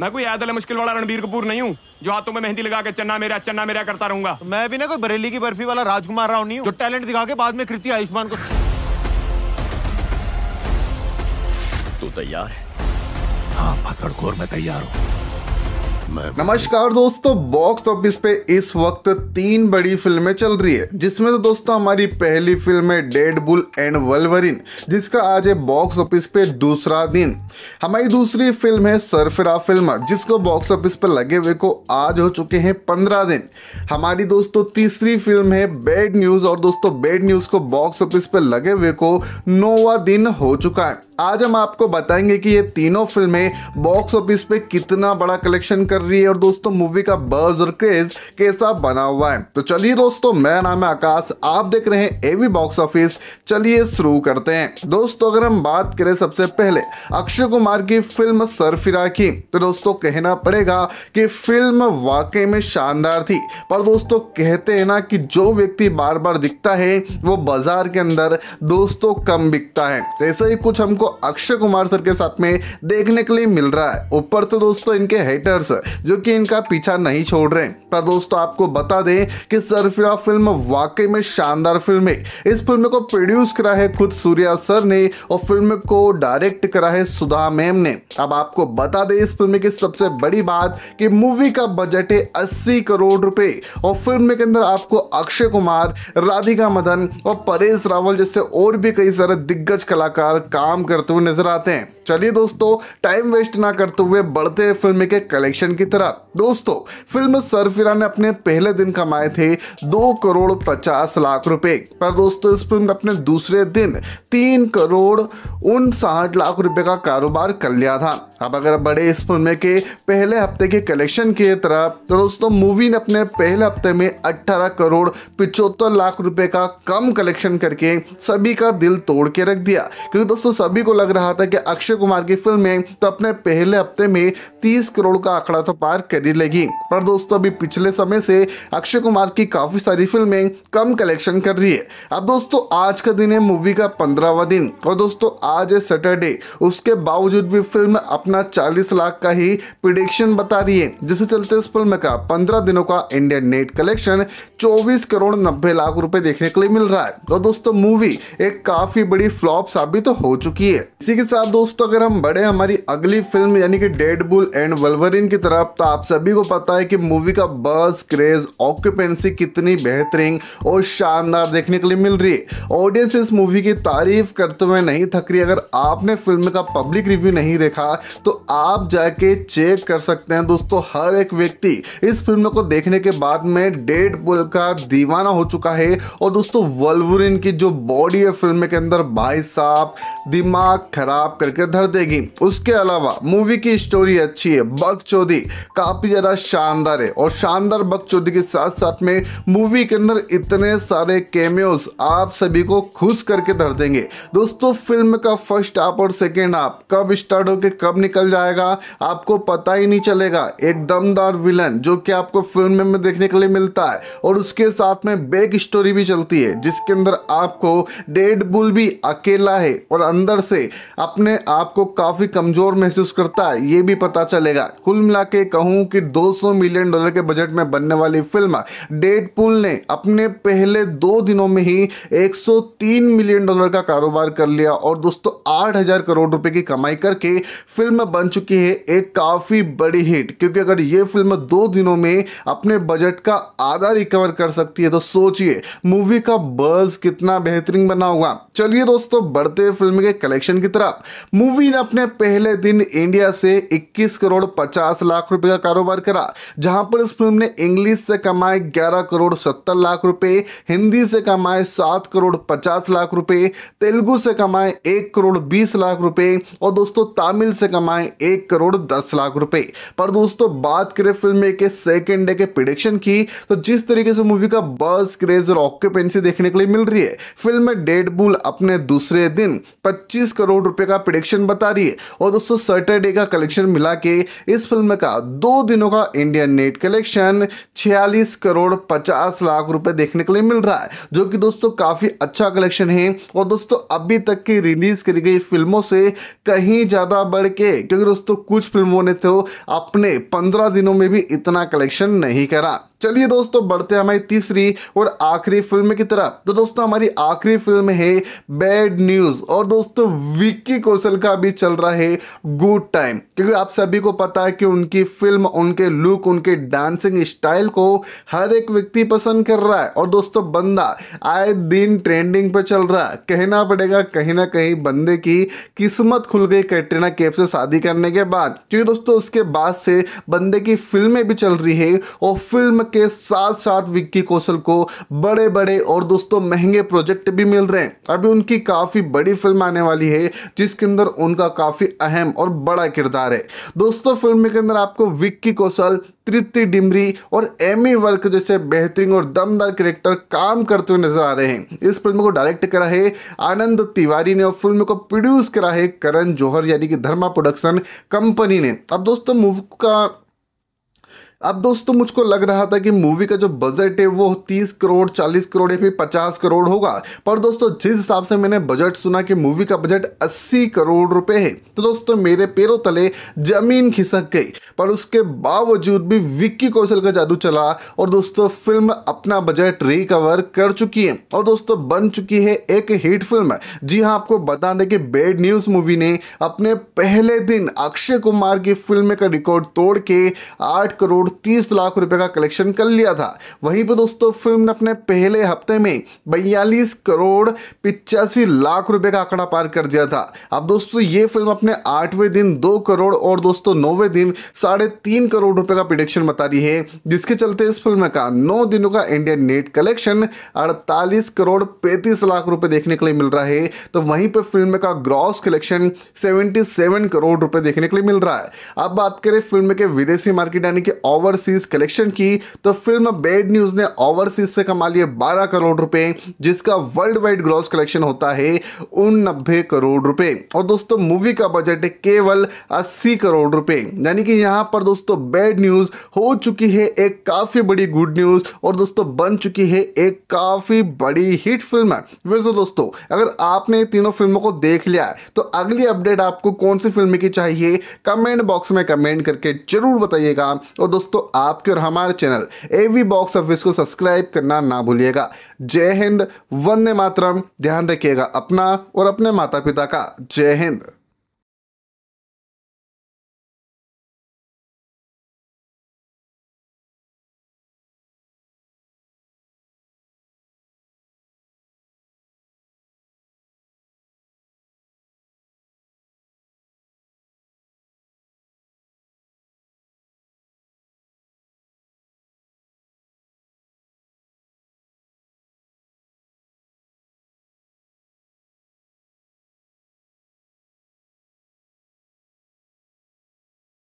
मैं कोई ऐदल मुश्किल वाला रणबीर कपूर नहीं हूँ जो हाथों में मेहंदी लगा के चन्ना मेरा चन्ना मेरा करता रहूंगा तो मैं भी ना कोई बरेली की बर्फी वाला राजकुमार राव नहीं हूँ जो टैलेंट दिखा के बाद में कृति आयुष्मान को तू तैयार है हाँ पकड़ खोर में तैयार हूँ नमस्कार दोस्तों बॉक्स ऑफिस पे इस वक्त तीन बड़ी फिल्में चल रही है जिसमें तो दोस्तों हमारी पहली फिल्म है डेड बुल एंड वलवरिन जिसका आज है बॉक्स ऑफिस पे दूसरा दिन हमारी दूसरी फिल्म है सरफरा फिल्म जिसको बॉक्स ऑफिस पे लगे हुए को आज हो चुके हैं पंद्रह दिन हमारी दोस्तों तीसरी फिल्म है बेड न्यूज और दोस्तों बेड न्यूज को बॉक्स ऑफिस पे लगे हुए को नौवा दिन हो चुका है आज हम आपको बताएंगे कि ये तीनों फिल्में बॉक्स ऑफिस पे कितना बड़ा कलेक्शन कर कर रही है और दोस्तों मूवी का बर्ज और क्रेज कैसा बना हुआ है तो चलिए दोस्तों मेरा नाम है आकाश आप देख रहे हैं एवी बॉक्स ऑफिस चलिए शुरू करते हैं दोस्तों अगर हम बात करें सबसे पहले अक्षय कुमार की फिल्म सरफिरा की तो दोस्तों कहना पड़ेगा कि फिल्म वाकई में शानदार थी पर दोस्तों कहते हैं ना कि जो व्यक्ति बार बार दिखता है वो बाजार के अंदर दोस्तों कम बिकता है तो ऐसा ही कुछ हमको अक्षय कुमार सर के साथ में देखने के लिए मिल रहा है ऊपर तो दोस्तों इनके हेटर्स जो कि इनका पीछा नहीं छोड़ रहे पर दोस्तों आपको बता दें कि सरफिरा फिल्म वाकई में शानदार फिल्म है इस फिल्म को प्रोड्यूस करा है खुद सूर्या सर ने और फिल्म को डायरेक्ट करा है सुधा मैम ने अब आपको बता दें इस फिल्म की सबसे बड़ी बात कि मूवी का बजट है अस्सी करोड़ रुपए और फिल्म के अंदर आपको अक्षय कुमार राधिका मदन और परेश रावल जैसे और भी कई सारे दिग्गज कलाकार काम करते हुए नजर आते हैं चलिए दोस्तों टाइम वेस्ट ना करते हुए बढ़ते हैं फिल्म के कलेक्शन की तरफ दोस्तों फिल्म सरफिरा ने अपने पहले दिन कमाए थे दो करोड़ पचास लाख रुपए पर दोस्तों इस फिल्म ने अपने दूसरे दिन तीन करोड़ उनसाठ लाख रुपए का कारोबार कर लिया था अब अगर बड़े इस फिल्म के पहले हफ्ते के कलेक्शन की तरफ तो दोस्तों मूवी ने अपने पहले हफ्ते में 18 करोड़ पिचहत्तर लाख रुपए का कम कलेक्शन करके सभी का दिल तोड़ के रख दिया क्योंकि दोस्तों सभी को लग रहा था कि अक्षय कुमार की फिल्में तो अपने पहले हफ्ते में तीस करोड़ का आंकड़ा तो पार ही लेगी पर दोस्तों अभी पिछले समय से अक्षय कुमार की काफी सारी फिल्में कम कलेक्शन कर रही है अब दोस्तों आज का दिन है मूवी का पंद्रहवा दिन और दोस्तों आज है सैटरडे उसके बावजूद भी फिल्म अपना चालीस लाख का ही प्रिडिक्शन बता रही है जिसके चलते इस फिल्म का पंद्रह दिनों का इंडियन नेट कलेक्शन चौबीस करोड़ नब्बे लाख रुपए देखने के लिए मिल रहा है और दोस्तों मूवी एक काफी बड़ी फ्लॉप साबित तो हो चुकी है इसी के साथ दोस्तों दोस्तों अगर हम बड़े हमारी अगली फिल्म यानी कि बुल एंड वल्वरिन की तरफ तो आप सभी को पता है कि मूवी का बस क्रेज ऑक्यूपेंसी कितनी बेहतरीन और शानदार देखने के लिए मिल रही है ऑडियंस इस मूवी की तारीफ करते हुए नहीं थक रही अगर आपने फिल्म का पब्लिक रिव्यू नहीं देखा तो आप जाके चेक कर सकते हैं दोस्तों हर एक व्यक्ति इस फिल्म को देखने के बाद में डेड बुल का दीवाना हो चुका है और दोस्तों वल्वरिन की जो बॉडी है फिल्म के अंदर भाई साहब दिमाग खराब करके धर देगी उसके अलावा मूवी की स्टोरी अच्छी है बग चौधरी काफ़ी ज़्यादा शानदार है और शानदार बग चौधरी के साथ साथ में मूवी के अंदर इतने सारे कैमियोज आप सभी को खुश करके धर देंगे दोस्तों फिल्म का फर्स्ट आप और सेकेंड आप कब स्टार्ट होकर कब निकल जाएगा आपको पता ही नहीं चलेगा एक दमदार विलन जो कि आपको फिल्म में देखने के लिए मिलता है और उसके साथ में बैक स्टोरी भी चलती है जिसके अंदर आपको डेड बुल भी अकेला है और अंदर से अपने आप आपको काफ़ी कमज़ोर महसूस करता है ये भी पता चलेगा कुल मिला के कहूँ कि 200 मिलियन डॉलर के बजट में बनने वाली फिल्म डेड ने अपने पहले दो दिनों में ही 103 मिलियन डॉलर का कारोबार कर लिया और दोस्तों 8000 करोड़ रुपए की कमाई करके फिल्म बन चुकी है एक काफ़ी बड़ी हिट क्योंकि अगर ये फिल्म दो दिनों में अपने बजट का आधा रिकवर कर सकती है तो सोचिए मूवी का बर्ज कितना बेहतरीन बना होगा चलिए दोस्तों बढ़ते फिल्म के कलेक्शन की तरफ मूवी मूवी ने अपने पहले दिन इंडिया से 21 करोड़ 50 लाख रुपए का कारोबार करा जहां पर इस फिल्म ने इंग्लिश से कमाए 11 करोड़ 70 लाख रुपए हिंदी से कमाए 7 करोड़ 50 लाख रुपए तेलुगु से कमाए 1 करोड़ 20 लाख रुपए और दोस्तों तमिल से कमाए 1 करोड़ 10 लाख रुपए पर दोस्तों बात करें फिल्म के सेकेंड डे के प्रिडिक्शन की तो जिस तरीके से मूवी का बस क्रेज और ऑक्यूपेंसी देखने के लिए मिल रही है फिल्म में डेडबुल अपने दूसरे दिन पच्चीस करोड़ रुपए का प्रिडिक्शन कलेक्शन बता रही है और दोस्तों सैटरडे का कलेक्शन मिला के इस फिल्म का दो दिनों का इंडियन नेट कलेक्शन छियालीस करोड़ पचास लाख रुपए देखने के लिए मिल रहा है जो कि दोस्तों काफ़ी अच्छा कलेक्शन है और दोस्तों अभी तक की रिलीज़ करी गई फिल्मों से कहीं ज़्यादा बढ़ के क्योंकि दोस्तों कुछ फिल्मों ने तो अपने पंद्रह दिनों में भी इतना कलेक्शन नहीं करा चलिए दोस्तों बढ़ते हैं हमारी तीसरी और आखिरी फिल्म की तरफ तो दोस्तों हमारी आखिरी फिल्म है बैड न्यूज़ और दोस्तों विक्की कौशल का भी चल रहा है गुड टाइम क्योंकि आप सभी को पता है कि उनकी फिल्म उनके लुक उनके डांसिंग स्टाइल को हर एक व्यक्ति पसंद कर रहा है और दोस्तों बंदा आए दिन ट्रेंडिंग पर चल रहा है कहना पड़ेगा कहीं ना कहीं बंदे की किस्मत खुल गई कैटरीना कैफ से शादी करने के बाद क्योंकि दोस्तों उसके बाद से बंदे की फिल्में भी चल रही है और फिल्म के साथ साथ विक्की कौशल को बड़े बड़े और दोस्तों महंगे प्रोजेक्ट भी मिल रहे हैं अभी उनकी काफ़ी बड़ी फिल्म आने वाली है जिसके अंदर उनका काफ़ी अहम और बड़ा किरदार है दोस्तों फिल्म के अंदर आपको विक्की कौशल तृप्ति डिमरी और एमी वर्क जैसे बेहतरीन और दमदार कैरेक्टर काम करते हुए नजर आ रहे हैं इस फिल्म को डायरेक्ट करा है आनंद तिवारी ने और फिल्म को प्रोड्यूस करा है करण जौहर यानी कि धर्मा प्रोडक्शन कंपनी ने अब दोस्तों मूव का अब दोस्तों मुझको लग रहा था कि मूवी का जो बजट है वो 30 करोड़ 40 करोड़ या फिर 50 करोड़ होगा पर दोस्तों जिस हिसाब से मैंने बजट सुना कि मूवी का बजट 80 करोड़ रुपए है तो दोस्तों मेरे पैरों तले जमीन खिसक गई पर उसके बावजूद भी विक्की कौशल का जादू चला और दोस्तों फिल्म अपना बजट रिकवर कर चुकी है और दोस्तों बन चुकी है एक हिट फिल्म जी हाँ आपको बता दें कि बेड न्यूज़ मूवी ने अपने पहले दिन अक्षय कुमार की फिल्म का रिकॉर्ड तोड़ के आठ करोड़ करोड़ तीस लाख रुपए का कलेक्शन कर लिया था वहीं पर दोस्तों फिल्म ने अपने पहले हफ्ते में बयालीस करोड़ पिचासी लाख रुपए का आंकड़ा पार कर दिया था अब दोस्तों ये फिल्म अपने आठवें दिन दो करोड़ और दोस्तों नौवे दिन साढ़े तीन करोड़ रुपए का प्रिडिक्शन बता रही है जिसके चलते इस फिल्म का नौ दिनों का इंडियन नेट कलेक्शन अड़तालीस करोड़ पैंतीस लाख रुपए देखने के लिए मिल रहा है तो वहीं पर फिल्म का ग्रॉस कलेक्शन सेवेंटी करोड़ रुपए देखने के लिए मिल रहा है अब बात करें फिल्म के विदेशी मार्केट यानी कि ओवरसीज कलेक्शन की तो फिल्म बेड न्यूज ने ओवरसीज से कमा लिए 12 करोड़ रुपए जिसका वर्ल्ड वाइड ग्रॉस कलेक्शन होता है उन नब्बे करोड़ रुपए और दोस्तों मूवी का बजट है केवल 80 करोड़ रुपए यानी कि यहां पर दोस्तों बेड न्यूज हो चुकी है एक काफी बड़ी गुड न्यूज और दोस्तों बन चुकी है एक काफी बड़ी हिट फिल्म वैसे दोस्तों अगर आपने तीनों फिल्मों को देख लिया तो अगली अपडेट आपको कौन सी फिल्म की चाहिए कमेंट बॉक्स में कमेंट करके जरूर बताइएगा और दोस्तों दोस्तों आपके और हमारे चैनल एवी बॉक्स ऑफिस को सब्सक्राइब करना ना भूलिएगा जय हिंद वंदे मातरम ध्यान रखिएगा अपना और अपने माता पिता का जय हिंद